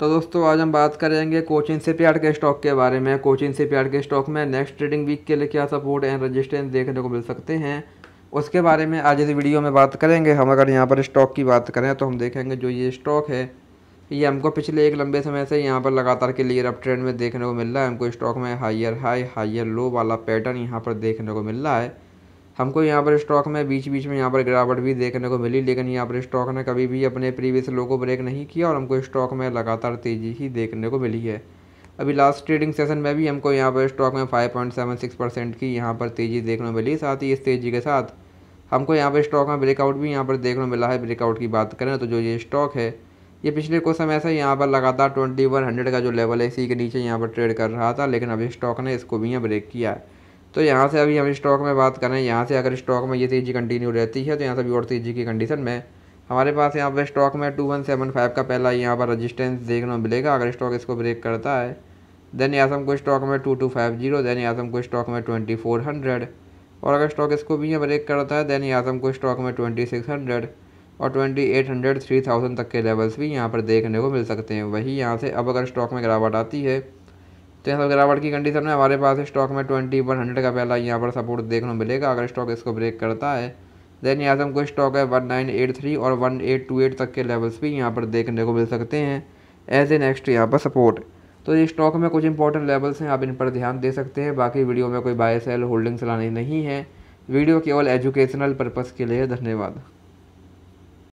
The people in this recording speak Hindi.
तो दोस्तों आज हम बात करेंगे कोचिन से प्यार के स्टॉक के बारे में कोचिन से प्यार के स्टॉक में नेक्स्ट ट्रेडिंग वीक के लिए क्या सपोर्ट एंड रजिस्टेंस देखने को मिल सकते हैं उसके बारे में आज इस वीडियो में बात करेंगे हम अगर यहाँ पर स्टॉक की बात करें तो हम देखेंगे जो ये स्टॉक है ये हमको पिछले एक लंबे समय से यहाँ पर लगातार के लिए अप ट्रेंड में देखने को मिल रहा है हमको स्टॉक में हाइयर हाई हाइयर लो वाला पैटर्न यहाँ पर देखने को मिल रहा है हमको यहाँ पर स्टॉक में बीच बीच में यहाँ पर गिरावट भी देखने को मिली लेकिन यहाँ पर स्टॉक ने कभी भी अपने प्रीवियस लो को ब्रेक नहीं किया और हमको स्टॉक में लगातार तेज़ी ही देखने को मिली है अभी लास्ट ट्रेडिंग सेशन में भी हमको यहाँ पर स्टॉक में 5.76 परसेंट की यहाँ पर तेज़ी देखने को मिली साथ ही इस तेज़ी के साथ हमको यहाँ पर स्टॉक में ब्रेकआउट भी यहाँ पर देखने को मिला है ब्रेकआउट की बात करें तो जो ये स्टॉक है ये पिछले कुछ समय से यहाँ पर लगातार ट्वेंटी वन हंड्रेड का जो लेवल है इसी के नीचे यहाँ पर ट्रेड कर रहा था लेकिन अभी स्टॉक ने इसको भी यहाँ ब्रेक किया है तो यहाँ से अभी हम स्टॉक में बात करें यहाँ से अगर स्टॉक में ये तेज़ी कंटिन्यू रहती है तो यहाँ से भी और तेज़ी की कंडीशन में हमारे पास यहाँ पर स्टॉक में टू वन सेवन फाइव का पहला यहाँ पर रजिस्टेंस देखने को मिलेगा अगर स्टॉक इसको ब्रेक करता है देन यहाँ से हमको स्टॉक में two two five zero then यहाँ से हमको स्टॉक में ट्वेंटी फोर हंड्रेड और अगर स्टॉक इसको भी यहाँ ब्रेक करता है देन यहाँ से हमको स्टॉक में ट्वेंटी सिक्स हंड्रेड और twenty eight hundred three thousand तक के लेवल्स भी यहाँ पर देखने को मिल सकते हैं वही यहाँ से अब अगर स्टॉक में गिरावट आती है तो यहाँ पर गिरावट की कंडीशन में हमारे पास स्टॉक में ट्वेंटी वन हंड्रेड का पहला यहाँ पर सपोर्ट देखने को मिलेगा अगर स्टॉक इसको ब्रेक करता है देन यहाँ से हमको स्टॉक है वन नाइन एट थ्री और वन एट टू एट तक के लेवल्स भी यहाँ पर देखने को मिल सकते हैं एज ए नेक्स्ट यहाँ पर सपोर्ट तो ये स्टॉक में कुछ इंपॉर्टेंट लेवल्स हैं आप इन पर ध्यान दे सकते हैं बाकी वीडियो में कोई बाय सेल होल्डिंग्स लाने नहीं है वीडियो केवल एजुकेशनल पर्पज़ के लिए धन्यवाद